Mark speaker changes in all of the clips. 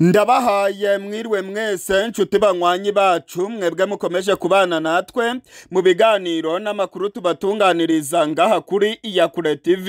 Speaker 1: ndabahaye mwiriwe mwese nshuti banywanyi bacu mwebwe mukomeje kubana natwe mu biganiro n'amakuru tubatunganiriza ngaha kuri iyakure TV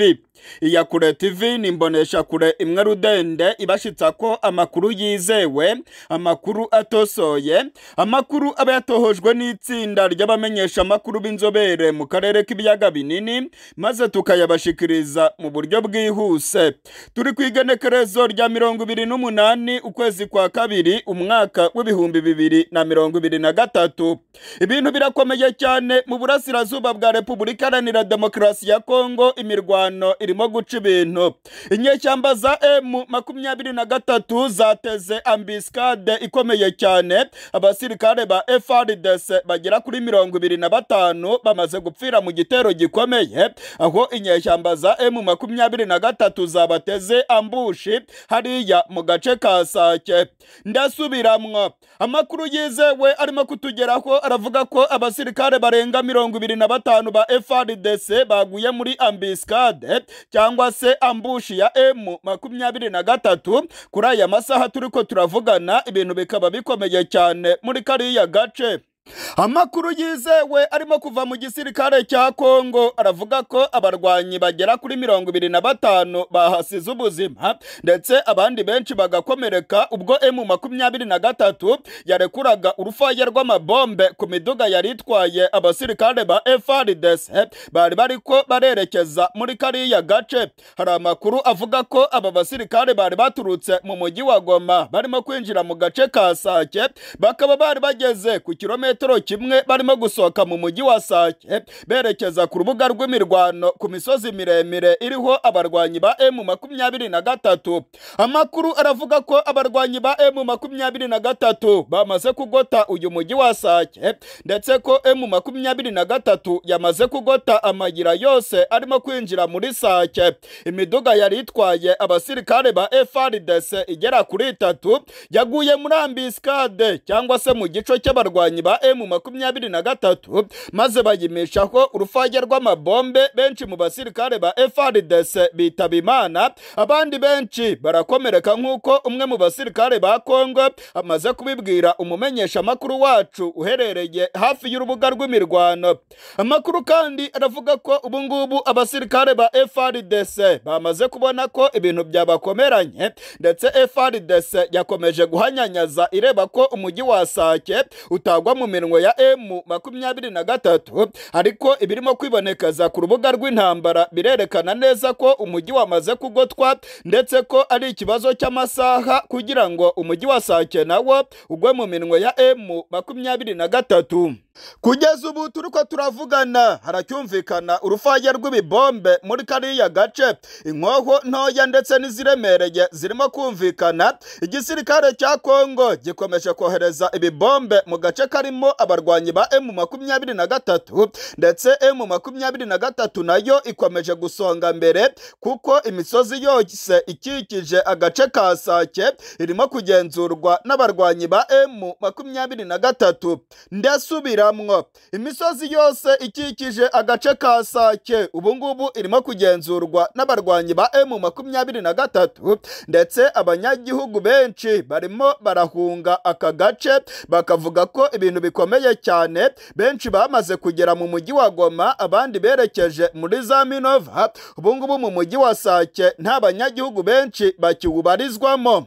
Speaker 1: iya kure tv ni imbonesha kure imwe rudende ibashitsa ko amakuru yizewe amakuru atosoye amakuru aba yatohojwe n'itsinda ry’abamenyeshamakuru b'inzobere mu karere k'ibiyaga binini maze tukayabashikiriza mu buryo bwihuse turi ku igenekerezo rya mirongo ibiri n'umunani ukwezi kwa kabiri umwaka w'ibihumbi bibiri na mirongo ibiri na gatatu ibintu birakomeye cyane mu burasirazuba bwa repubulika iharanira demokarasi ya kongo imirwano irimo guca ibintu inyeshyamba za emu makumyabiri na gatatu zateze ambisikade ikomeye cyane abasirikare ba FRDC bagera kuri mirongo ibiri na batanu bamaze gupfira mu gitero gikomeye aho inyeshyamba za emu makumyabiri na gatatu zabateze ambushi hariya mu gace ka sake ndasubiramwo amakuru yizewe arimo kutugeraho aravuga ko abasirikare barenga mirongo ibiri na batanu ba FRDC baguye muri ambisikade cyangwa se ambushi ya emu makumyabiri na gatatu kuri aya masaha turi ko turavugana ibintu bikaba bikomeye cyane muri kariya gace amakuru yizewe arimo kuva mu gisirikare cya kongo aravuga ko abarwanyi bagera kuri mirongo ibiri na batanu bahasize ubuzima ndetse abandi benshi bagakomereka ubwo emu makumyabiri na gatatu yarekuraga urufaya rw'amabombe ku miduga yari itwaye abasirikare ba FARDC bari bariko barerekeza muri kariya gace hari amakuru avuga ko aba basirikare bari baturutse mu mujyi wa Goma barimo kwinjira mu gace ka Sake bakaba bari bageze ku kilometero kilometero kimwe barimo gusohoka mu mujyi wa sake berekeza ku rubuga rw'imirwano ku misozi miremire iriho abarwanyi ba emu makumyabiri na gatatu amakuru aravuga ko abarwanyi ba emu makumyabiri na gatatu bamaze kugota uyu mujyi wa sake ndetse ko emu makumyabiri na gatatu yamaze kugota amayira yose arimo kwinjira muri sake imiduga yari itwaye abasirikare ba frdc igera kuri itatu yaguye muri ambisikade cyangwa se mu gico cy'abarwanyi ba emu makumyabiri na gatatu maze bayimisha ko urufage rw'amabombe benshi mu basirikare ba FARDC bitaba imana abandi benshi barakomereka nk'uko umwe mu basirikare ba Kongo amaze kubibwira umumenyesha wacu uherereye hafi y'urubuga rw'imirwano amakuru kandi aravuga ko ubu ngubu abasirikare ba FARDC bamaze kubona ko ibintu byabakomeranye ndetse FARDC yakomeje guhanyanyaza ireba ko umujyi wa Sake utagwa mu minwe ya emu makumyabiri na gatatu ariko ibirimo kwibonekaza ku rubuga rw'intambara birerekana neza ko umujyi wamaze kugotwa ndetse ko ari ikibazo cy'amasaha kugira ngo umujyi wa sake nawo ugwe mu minwe ya emu makumyabiri na gatatu kugeza ubu turi ko turavugana haracyumvikana urufaya rw'ibibombe muri kariya gace inkoho ntoya ndetse n'iziremereye zirimo kumvikana igisirikare cya kongo gikomeje kohereza ibibombe mu gace karimo abarwanyi ba emu makumyabiri na gatatu ndetse emu makumyabiri na gatatu nayo ikomeje gusonga mbere kuko imisozi yose ikikije agace ka sake irimo kugenzurwa n'abarwanyi ba emu makumyabiri na gatatu ndasubira ikamwa imisozi yose ikikije agace ka sake ubungubu irimo kugenzurwa n'abarwanyi ba emu makumyabiri na gatatu ndetse abanyagihugu benshi barimo barahunga aka gace bakavuga ko ibintu bikomeye cyane benshi bamaze kugera mu mujyi wa goma abandi berekeje muri za minova ubu mu mujyi wa sake nta banyagihugu benshi bakiwubarizwamo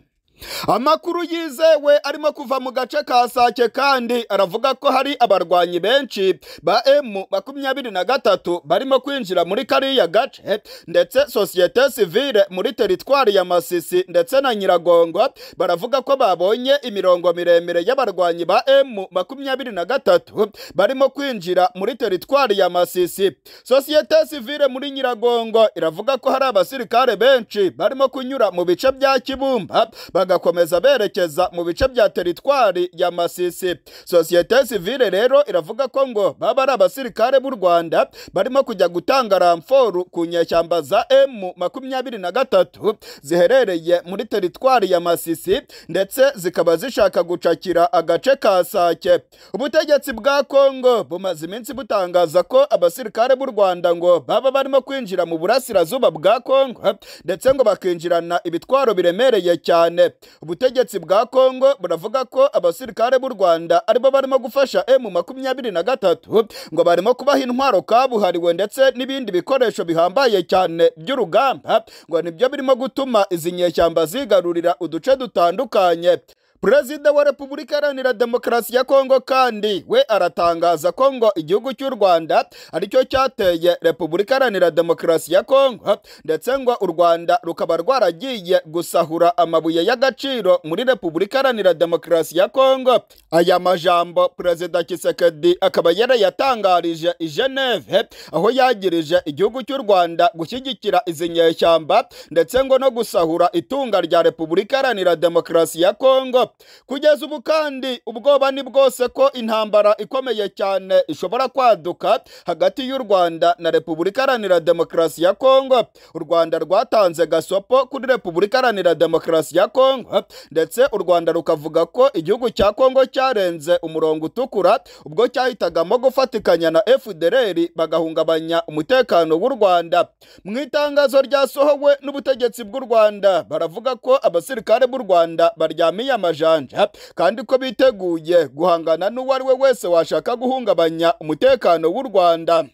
Speaker 1: amakuru yizewe arimo kuva mu gace ka sake kandi aravuga ko hari abarwanyi benshi ba emu makumyabiri na gatatu barimo kwinjira muri kariya gace ndetse sosiyete sivile muri teritwari ya masisi ndetse na nyiragongo baravuga ko babonye imirongo miremire y'abarwanyi ba emu makumyabiri na gatatu barimo kwinjira muri teritwari ya masisi sosiyete sivile muri nyiragongo iravuga ko hari abasirikare benshi barimo kunyura mu bice bya kibumba bagakomeza berekeza mu bice bya teritwari ya Masisi sosiyete sivile rero iravuga ko ngo baba ari abasirikare b'u Rwanda barimo kujya gutanga ramforu ku nyeshyamba za M makumyabiri na gatatu ziherereye muri teritwari ya Masisi ndetse zikaba zishaka gucakira agace ka Sake ubutegetsi bwa Kongo bumaze iminsi butangaza ko abasirikare b'u Rwanda ngo baba barimo kwinjira mu burasirazuba bwa Kongo ndetse ngo bakinjirana ibitwaro biremereye cyane ubutegetsi bwa kongo buravuga ko abasirikare b'u rwanda aribo barimo gufasha emu makumyabiri na gatatu ngo barimo kubaha intwaro kabuhariwe ndetse n'ibindi bikoresho bihambaye cyane by'urugamba ngo nibyo birimo gutuma izi nyeshyamba zigarurira uduce dutandukanye perezida wa repubulika iharanira demokarasi ya kongo kandi we aratangaza ko ngo igihugu cy'u rwanda aricyo cyateye repubulika iharanira demokarasi ya kongo ndetse ngo u rwanda rukaba rwaragiye gusahura amabuye y'agaciro muri repubulika iharanira demokarasi ya kongo aya majambo perezida kisekedi akaba yatangarije i geneve aho yagirije igihugu cy'u rwanda gushyigikira izi nyeshyamba ndetse ngo no gusahura itunga rya repubulika iharanira demokarasi ya kongo kugeza ubu kandi ubwoba ni bwose ko intambara ikomeye cyane ishobora kwaduka hagati y'u Rwanda na Repubulika Iharanira Demokarasi ya Kongo u Rwanda rwatanze gasopo kuri Repubulika Iharanira Demokarasi ya Kongo ndetse u Rwanda rukavuga ko igihugu cya Kongo cyarenze umurongo utukura ubwo cyahitagamo gufatikanya na FDLR bagahungabanya umutekano w'u Rwanda mu itangazo ryasohowe n'ubutegetsi bw'u Rwanda baravuga ko abasirikare b'u Rwanda baryamiyamaje amajanja kandi ko biteguye guhangana n'uwo ari we wese washaka guhungabanya umutekano w'u rwanda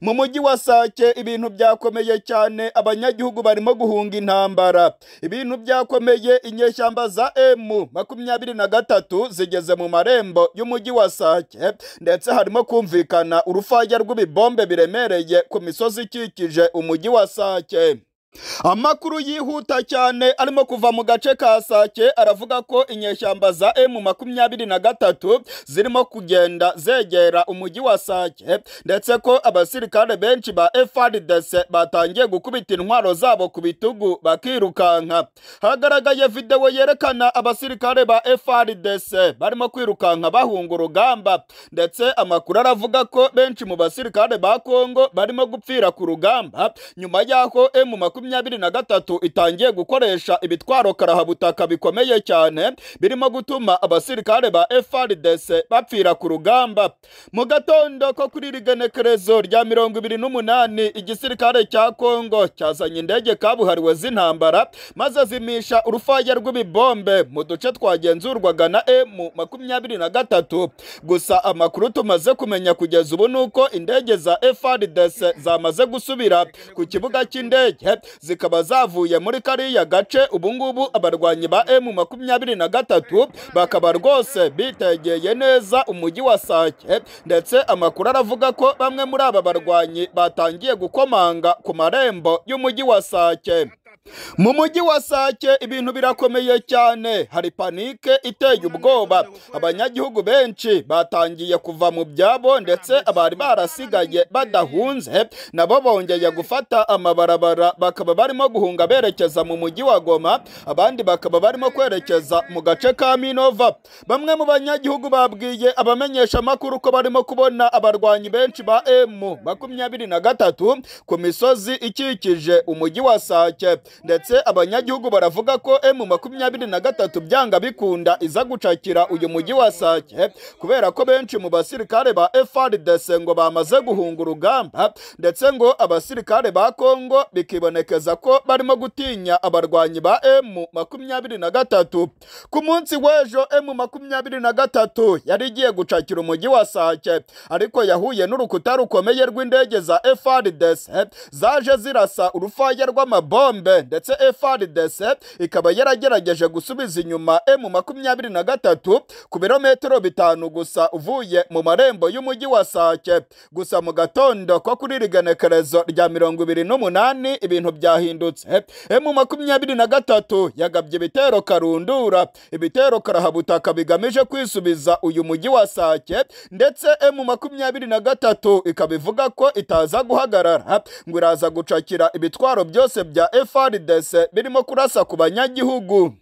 Speaker 1: mu mujyi wa sake ibintu byakomeye cyane abanyagihugu barimo guhunga intambara ibintu byakomeye inyeshyamba za emu makumyabiri na gatatu zigeze mu marembo y'umujyi wa sake ndetse harimo kumvikana urufaya rw'ibibombe biremereye ku misozi ikikije umujyi wa sake amakuru yihuta cyane arimo kuva mu gace ka sake aravuga ko inyeshyamba za emu makumyabiri na gatatu zirimo kugenda zegera umujyi wa sake ndetse ko abasirikare benshi ba FARDC batangiye gukubita intwaro zabo ku bitugu bakirukanka hagaragaye videwo yerekana abasirikare ba FARDC barimo kwirukanka bahunga urugamba ndetse amakuru aravuga ko benshi mu basirikare ba Kongo barimo gupfira ku rugamba nyuma y'aho emu makumyabiri makumyabiri na gatatu itangiye gukoresha ibitwaro karahabutaka bikomeye cyane birimo gutuma abasirikare ba FARDC bapfira ku rugamba mu gatondo ko kuri rigenekerezo rya mirongo ibiri n'umunani igisirikare cya Kongo cyazanye indege kabuhariwe z'intambara maze zimisha urufaya rw'ibibombe mu duce twagenzurwaga na M makumyabiri na gatatu gusa amakuru tumaze kumenya kugeza ubu nuko indege za FARDC zamaze gusubira ku kibuga cy'indege zikaba zavuye muri kariya gace ubungubu abarwanyi ba emu makumyabiri na gatatu bakaba rwose bitegeye neza umujyi wa sake ndetse amakuru aravuga ko bamwe muri aba barwanyi batangiye gukomanga ku marembo y'umujyi wa sake mu mujyi wa sake ibintu birakomeye cyane hari panike iteye ubwoba abanyagihugu benshi batangiye kuva mu byabo ndetse abari barasigaye badahunze nabo bongeye gufata amabarabara bakaba barimo guhunga berekeza mu mujyi wa goma abandi bakaba barimo kwerekeza mu gace ka minova bamwe mu banyagihugu babwiye abamenyeshamakuru ko barimo kubona abarwanyi benshi ba emu makumyabiri na gatatu ku misozi ikikije umujyi wa sake ndetse abanyagihugu baravuga ko emu makumyabiri na gatatu byanga bikunda iza gucakira uyu mujyi wa Sake kubera ko benshi mu basirikare ba FRDC ngo bamaze guhunga urugamba ndetse ngo abasirikare ba Kongo bikibonekeza ko barimo gutinya abarwanyi ba emu makumyabiri na gatatu ku munsi w'ejo emu makumyabiri na gatatu yari igiye gucakira umujyi wa Sake ariko yahuye n'urukuta rukomeye rw'indege za FRDC zaje zirasa urufaya rw'amabombe ndetse FRDC ikaba yaragerageje gusubiza inyuma emu makumyabiri na gatatu ku birometero bitanu gusa uvuye mu marembo y'umujyi wa Sake gusa mu gatondo ko kuri rigenekerezo rya mirongo ibiri n'umunani ibintu byahindutse m makumyabiri na gatatu yagabye ibitero karundura ibitero karahabutaka bigamije kwisubiza uyu mujyi wa Sake ndetse emu makumyabiri na gatatu ikaba ivuga ko itaza guhagarara ngo iraza gucakira ibitwaro byose bya FRDC solidesi birimo kurasa ku banyagihugu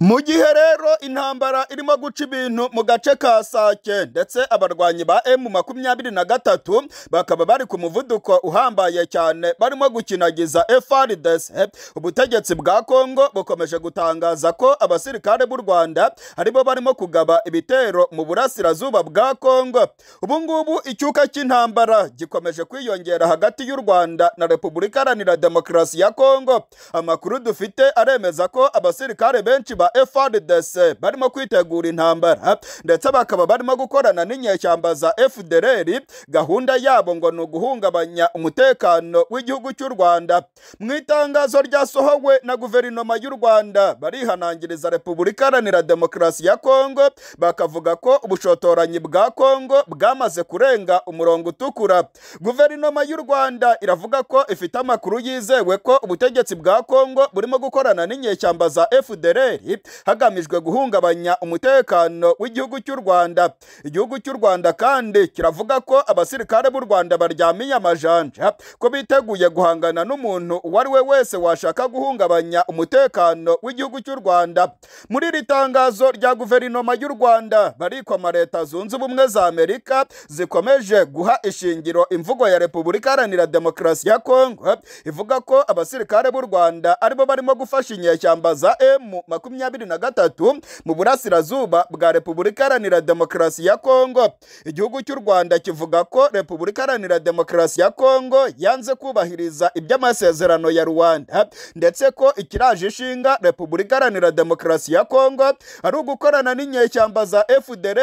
Speaker 1: mu gihe rero intambara irimo guca ibintu mu gace ka sake ndetse abarwanyi ba emu makumyabiri na gatatu bakaba bari ku muvuduko uhambaye cyane barimo gukinagiza FRDC ubutegetsi bwa Kongo bukomeje gutangaza ko abasirikare b'u Rwanda aribo barimo kugaba ibitero mu burasirazuba bwa Kongo ubungubu icyuka cy'intambara gikomeje kwiyongera hagati y'u Rwanda na Repubulika Iharanira Demokarasi ya Kongo amakuru dufite aremeza ko abasirikare benshi ba FARDC barimo kwitegura intambara ndetse bakaba barimo gukorana n'inyeshyamba za FDLR gahunda yabo ngo ni uguhungabanya umutekano w'igihugu cy'u Rwanda mu itangazo ryasohowe na guverinoma y'u Rwanda barihanangiriza Repubulika Iharanira Demokarasi ya Kongo bakavuga ko ubushotoranyi bwa Kongo bwamaze kurenga umurongo utukura guverinoma y'u Rwanda iravuga ko ifite amakuru yizewe ko ubutegetsi bwa Kongo burimo gukorana n'inyeshyamba za FDLR Burera hagamijwe guhungabanya umutekano w'igihugu cy'u Rwanda igihugu cy'u Rwanda kandi kiravuga ko abasirikare b'u Rwanda baryamiye amajanja ko biteguye guhangana n'umuntu uwo ari we wese washaka guhungabanya umutekano w'igihugu cy'u Rwanda muri iri tangazo rya guverinoma y'u Rwanda barikwama leta zunze ubumwe za Amerika zikomeje guha ishingiro imvugo ya Repubulika Iharanira Demokarasi ya Kongo ivuga ko abasirikare b'u Rwanda aribo barimo gufasha inyeshyamba za M makumyabiri na gatatu mu burasirazuba bwa repubulika iharanira demokarasi ya kongo igihugu cy'u rwanda kivuga ko repubulika iharanira demokarasi ya kongo yanze kubahiriza iby'amasezerano ya rwanda ndetse ko ikiraje ishinga repubulika iharanira demokarasi ya kongo ari ugukorana n'inyeshyamba za fdr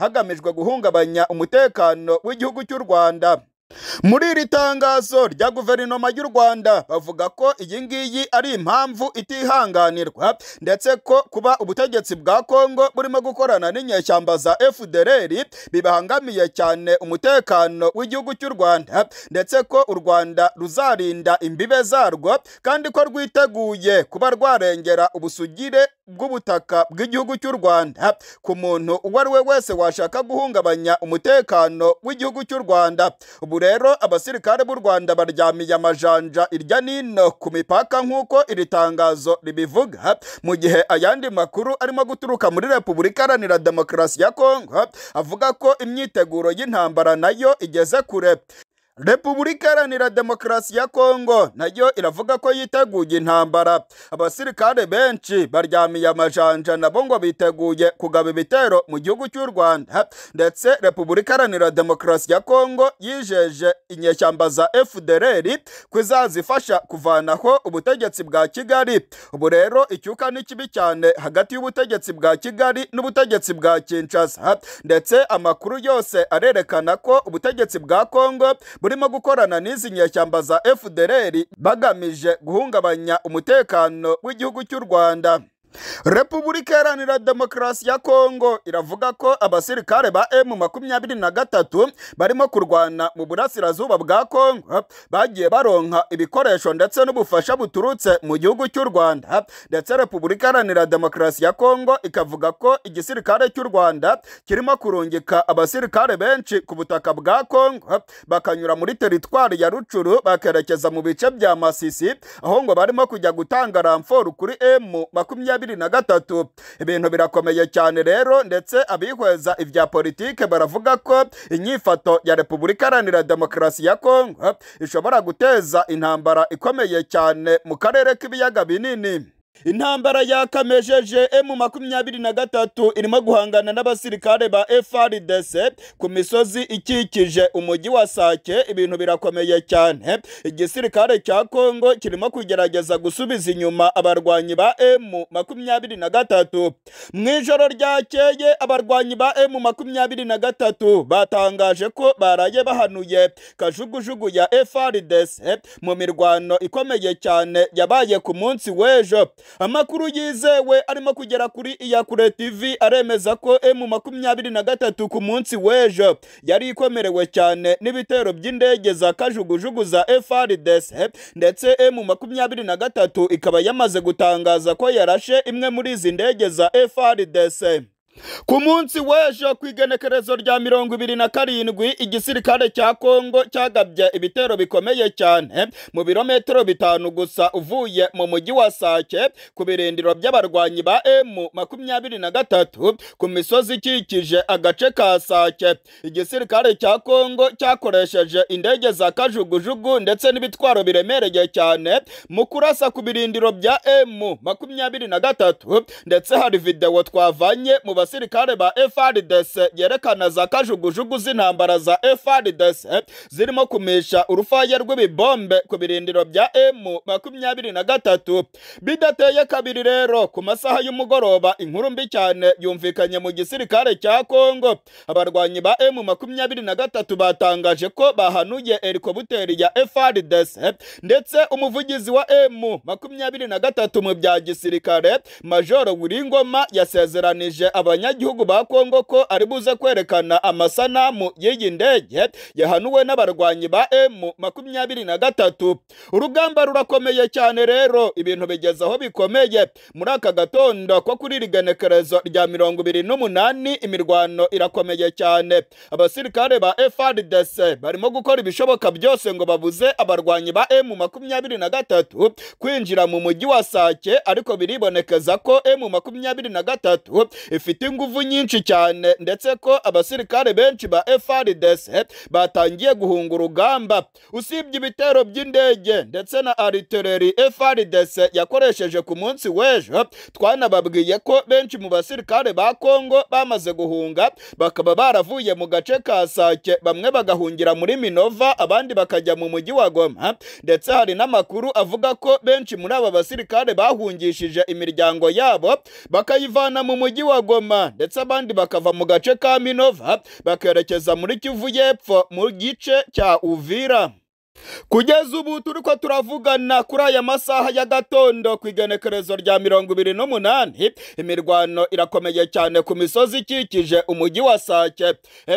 Speaker 1: hagamijwe guhungabanya umutekano w'igihugu cy'u rwanda muri iri tangazo rya guverinoma y'u rwanda bavuga ko iyi ngiyi ari impamvu itihanganirwa ndetse ko kuba ubutegetsi bwa kongo burimo gukorana n'inyeshyamba za fdr bibangamiye cyane umutekano w'igihugu cy'u rwanda ndetse ko u rwanda ruzarinda imbibe zarwo kandi ko rwiteguye kuba rwarengera ubusugire bw'ubutaka bw'igihugu cy'u rwanda ku muntu uwo ari we wese washaka guhungabanya umutekano w'igihugu cy'u rwanda ubu ubu rero abasirikare b'u rwanda baryamiye amajanja irya nino ku mipaka nk'uko iri tangazo ribivuga mu gihe ayandi makuru arimo guturuka muri repubulika iharanira demokarasi ya kongo avuga ko imyiteguro y'intambara nayo igeze kure repubulika iharanira demokarasi ya kongo nayo iravuga ko yiteguye intambara abasirikare benshi baryamiye amajanja nabo ngo biteguye kugaba ibitero mu gihugu cy'u rwanda ndetse repubulika iharanira demokarasi ya kongo yijeje inyeshyamba za fdr kuzazifasha kuvanaho ubutegetsi bwa kigali ubu rero icyuka ni kibi cyane hagati y'ubutegetsi bwa kigali n'ubutegetsi bwa kinshasa ndetse amakuru yose arerekana ko ubutegetsi bwa kongo burimo gukorana n'izi nyeshyamba za FDLR bagamije guhungabanya umutekano w'igihugu cy'u Rwanda repubulika iharanira demokarasi ya kongo iravuga ko abasirikare ba emu makumyabiri na gatatu barimo kurwana mu burasirazuba bwa kongo bagiye baronka ibikoresho ndetse n'ubufasha buturutse mu gihugu cy'u rwanda ndetse repubulika iharanira demokarasi ya kongo ikavuga ko igisirikare cy'u rwanda kirimo kurungika abasirikare benshi ku butaka bwa kongo bakanyura muri teritwari ya rucuru bakerekeza mu bice bya masisi aho ngo barimo kujya gutanga ramforu kuri emu makumyabiri bibiri na gatatu ibintu birakomeye cyane rero ndetse abihweza ibya politiki baravuga ko inyifato ya repubulika iharanira demokarasi ya kongo ishobora guteza intambara ikomeye cyane mu karere k'ibiyaga binini intambara yakamejeje emu eh, makumyabiri na gatatu irimo guhangana n'abasirikare ba FRDC ku misozi ikikije umujyi wa Sake ibintu birakomeye cyane igisirikare cya Kongo kirimo kugerageza gusubiza inyuma abarwanyi ba emu makumyabiri na gatatu mu ijoro ryakeye abarwanyi ba emu makumyabiri na gatatu batangaje ko baraye bahanuye kajugujugu ya FRDC mu mirwano ikomeye cyane yabaye ku munsi w'ejo amakuru yizewe arimo kugera kuri iyakure tv aremeza ko emu makumyabiri na gatatu ku munsi w'ejo yari ikomerewe cyane n'ibitero by'indege za kajugujugu za frdc ndetse emu makumyabiri na gatatu ikaba yamaze gutangaza ko yarashe imwe muri izi ndege za frdc ku munsi w'ejo ku igenekerezo rya mirongo ibiri na karindwi igisirikare cya kongo cyagabye ibitero bikomeye cyane mu birometero bitanu gusa uvuye mu mujyi wa sake ku birindiro by'abarwanyi ba emu makumyabiri na gatatu ku misozi ikikije agace ka sake igisirikare cya kongo cyakoresheje indege za kajugujugu ndetse n'ibitwaro biremereye cyane mu kurasa ku birindiro bya emu makumyabiri na gatatu ndetse hari videwo twavanye mu bas abasirikare ba FARDC yerekana za kajugujugu z'intambara za FARDC eh, zirimo kumesha urufaya rw'ibibombe ku birindiro bya M makumyabiri na gatatu bidateye kabiri rero ku masaha y'umugoroba inkuru mbi cyane yumvikanye mu gisirikare cya Congo abarwanyi ba M makumyabiri na gatatu batangaje ko bahanuye helikopteri ya FARDC eh, ndetse umuvugizi wa M makumyabiri na gatatu mu bya gisirikare Majoro Wiringoma yasezeranije aba abanyagihugu ba kongo ko ari buze kwerekana amasanamu y'iyi ndege yahanuwe n'abarwanyi ba emu makumyabiri na gatatu urugamba rurakomeye cyane rero ibintu bigeze aho bikomeye muri aka gatondo ko kuri iri genekerezo rya mirongo ibiri n'umunani imirwano irakomeye cyane abasirikare ba FARDC barimo gukora ibishoboka byose ngo babuze abarwanyi ba emu makumyabiri na gatatu kwinjira mu mujyi wa sake ariko biribonekeza ko emu makumyabiri na gatatu ifite ifite ingufu nyinshi cyane ndetse ko abasirikare benshi ba FARDC batangiye guhunga urugamba usibye ibitero by'indege ndetse na artillery FARDC yakoresheje ku munsi w'ejo twanababwiye ko benshi mu basirikare ba Kongo bamaze guhunga bakaba baravuye mu gace ka Sake bamwe bagahungira muri Minova abandi bakajya mu mujyi wa Goma ndetse hari n'amakuru avuga ko benshi muri aba basirikare bahungishije imiryango yabo bakayivana mu mujyi wa Goma ngoma ndetse abandi bakava mu gace ka minova bakerekeza muri kivu y'epfo mu gice cya uvira kugeza ubu turi ko turavugana kuri aya masaha ya gatondo ku igenekerezo rya mirongo ibiri n'umunani imirwano irakomeye cyane ku misozi ikikije umujyi wa sake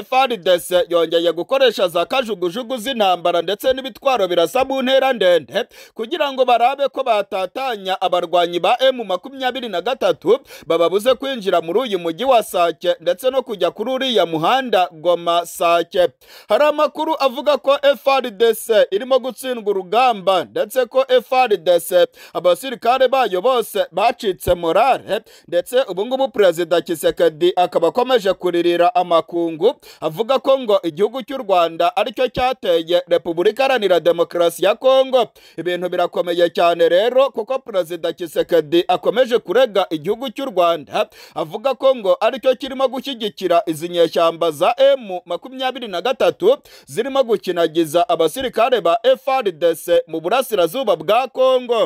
Speaker 1: frdc yongeye gukoresha za kajugujugu z'intambara ndetse n'ibitwaro birasa mu ntera ndende kugira ngo barabe ko batatanya abarwanyi ba emu makumyabiri na gatatu bababuze kwinjira muri uyu mujyi wa sake ndetse no kujya kuri uriya muhanda goma sake hari amakuru avuga ko frdc irimo gutsindwa urugamba ndetse ko FARDC abasirikare bayo bose bacitse morale ndetse ubu ngubu perezida Kisekedi akaba akomeje kuririra amakungu avuga ko ngo igihugu cy'u Rwanda aricyo cyateye Repubulika Iharanira Demokarasi ya Kongo ibintu birakomeye cyane rero kuko perezida Kisekedi akomeje kurega igihugu cy'u Rwanda avuga ko ngo aricyo kirimo gushyigikira izi nyeshyamba za M makumyabiri na gatatu zirimo gukinagiza abasirikare bareba efadese mu burasirazuba bwa kongo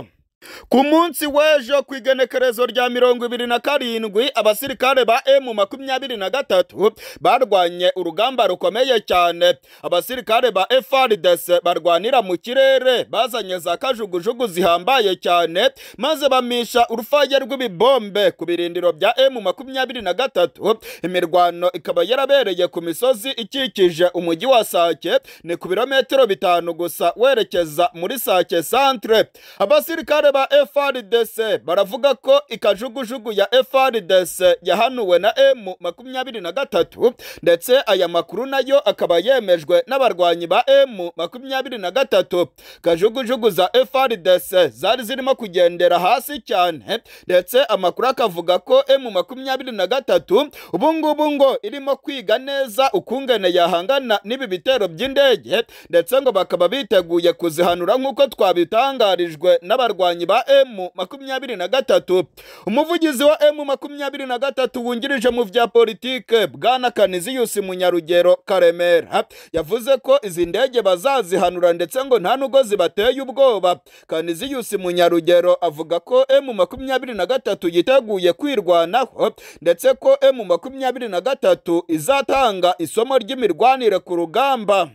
Speaker 1: ku munsi w'ejo ku igenekerezo rya mirongo ibiri na karindwi abasirikare ba emu makumyabiri na gatatu barwanye urugamba rukomeye cyane abasirikare ba efardese barwanira mu kirere bazanye za kajugujugu zihambaye cyane maze bamisha urufage rw'ibibombe ku birindiro bya emu makumyabiri na gatatu imirwano ikaba yarabereye ku misozi ikikije umujyi wa sake ni ku birometero bitanu gusa werekeza muri sake santere abasirikare ba FRDC baravuga ko ikajugujugu ya FRDC yahanuwe na M makumyabiri na gatatu ndetse aya makuru nayo akaba yemejwe n'abarwanyi ba M makumyabiri na gatatu kajugujugu za FRDC zari zirimo kugendera hasi cyane ndetse amakuru akavuga ko M makumyabiri na gatatu ubungubu ngo irimo kwiga neza ukungene yahangana n'ibi bitero by'indege ndetse ngo bakaba biteguye kuzihanura nk'uko twabitangarijwe n'abarwanyi abakinnyi ba emu makumyabiri na gatatu umuvugizi wa emu makumyabiri na gatatu wungirije mu bya politike bwana kaniziyusi munyarugero karemera yavuze ko izi ndege bazazihanura ndetse ngo nta n'ubwo zibateye ubwoba kaniziyusi munyarugero avuga ko emu makumyabiri na gatatu yiteguye kwirwanaho ndetse ko emu makumyabiri na gatatu izatanga isomo ry'imirwanire ku rugamba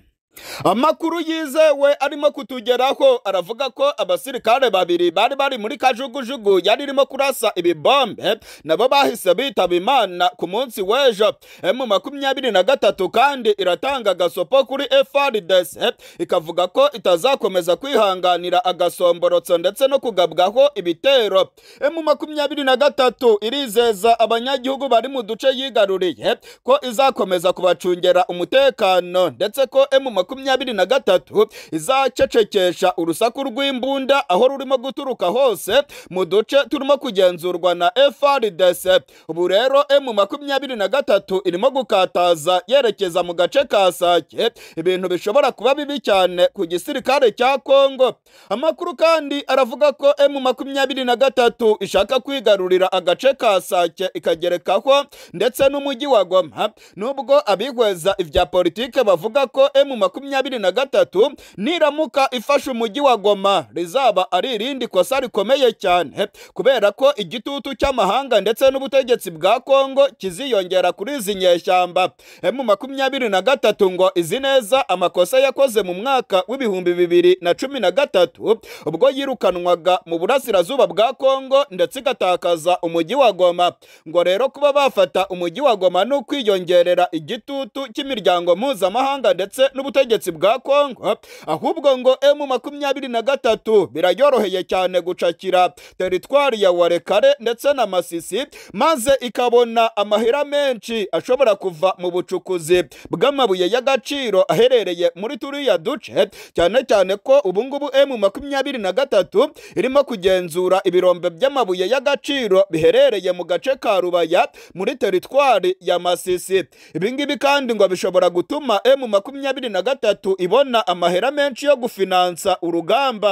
Speaker 1: amakuru yizewe arimo kutugeraho aravuga ko abasirikare babiri bari bari muri kajugujugu yari irimo kurasa ibibombe nabo bahise bitaba imana ku munsi w'ejo emu eh, makumyabiri na gatatu kandi iratanga agasopo kuri frdc eh, ikavuga ko itazakomeza kwihanganira agasomborotso ndetse no kugabwaho ibitero emu eh, makumyabiri na gatatu irizeza abanyagihugu bari mu duce yigaruriye ko izakomeza kubacungera umutekano ndetse ko emu makumyabiri na gatatu izacecekesha urusaku rw'imbunda aho rurimo guturuka hose mu duce turimo kugenzurwa na FRDC ubu rero M makumyabiri na gatatu irimo gukataza yerekeza mu gace ka Sake ibintu bishobora kuba bibi cyane ku gisirikare cya Kongo amakuru kandi aravuga ko M makumyabiri na gatatu ishaka kwigarurira agace ka Sake ikagerekaho ndetse n'umujyi wa Goma nubwo abihweza ibya politiki bavuga ko M makumyabiri na gatatu niramuka ifashe umujyi wa goma rizaba ari irindi kosa rikomeye cyane kubera ko igitutu cy'amahanga ndetse n'ubutegetsi bwa kongo kiziyongera kuri izi nyeshyamba mu makumyabiri na gatatu ngo izi neza amakosa yakoze mu mwaka w'ibihumbi bibiri na cumi na gatatu ubwo yirukanwaga mu burasirazuba bwa kongo ndetse igatakaza umujyi wa goma ngo rero kuba bafata umujyi wa goma ni ukwiyongerera igitutu cy'imiryango mpuzamahanga ndetse n'ubutegetsi ubutegetsi bwa kongo ahubwo ngo emu makumyabiri na gatatu birayoroheye cyane gucakira teritwari ya warekare ndetse na masisi maze ikabona amahera menshi ashobora kuva mu bucukuzi bw'amabuye y'agaciro aherereye muri turiya duce cyane cyane ko ubungubu emu makumyabiri na gatatu irimo kugenzura ibirombe by'amabuye y'agaciro biherereye mu gace ka rubaya muri teritwari ya masisi ibingibi kandi ngo bishobora gutuma emu makumyabiri na gatatu ibona amahera menshi yo gufinansa urugamba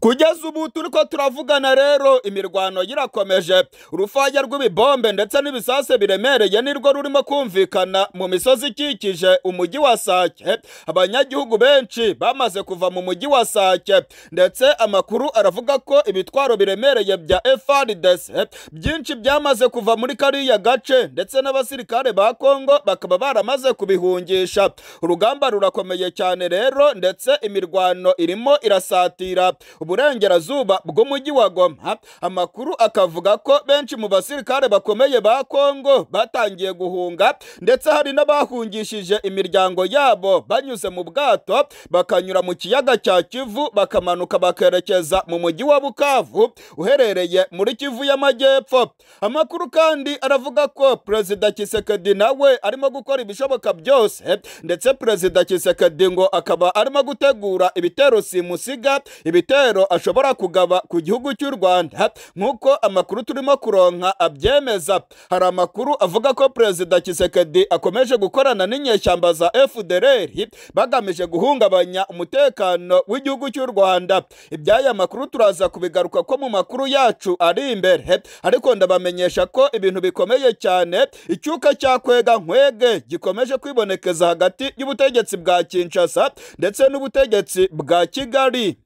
Speaker 1: kugeza ubu turi ko turavugana rero imirwano irakomeje urufaya rw'ibibombe ndetse n'ibisase biremereye nirwo rurimo kumvikana mu misozi ikikije umujyi wa sake abanyagihugu benshi bamaze kuva mu mujyi wa sake ndetse amakuru aravuga ko ibitwaro biremereye bya FARDC byinshi byamaze kuva muri kariya gace ndetse n'abasirikare ba Kongo bakaba baramaze kubihungisha urugamba rurakomeye cyane rero ndetse imirwano irimo irasatira uburengerazuba bw'umujyi wa goma amakuru akavuga ko benshi mu basirikare bakomeye ba kongo batangiye guhunga ndetse hari n'abahungishije imiryango yabo banyuze mu bwato bakanyura mu kiyaga cya kivu bakamanuka bakerekeza mu mujyi wa bukavu uherereye muri kivu y'amajyepfo amakuru kandi aravuga ko perezida kisekedi nawe arimo gukora ibishoboka byose ndetse perezida kisekedi ngo akaba arimo gutegura ibitero simusiga ibitero igitero ashobora kugaba ku gihugu cy'u rwanda nk'uko amakuru turimo kuronka abyemeza hari amakuru avuga ko perezida kisekedi akomeje gukorana n'inyeshyamba za fdr bagamije guhungabanya umutekano w'igihugu cy'u rwanda iby'aya makuru turaza kubigaruka ko mu makuru yacu ari imbere ariko ndabamenyesha ko ibintu bikomeye cyane icyuka cya kwega nkwege gikomeje kwibonekeza hagati y'ubutegetsi bwa kinshasa ndetse n'ubutegetsi bwa kigali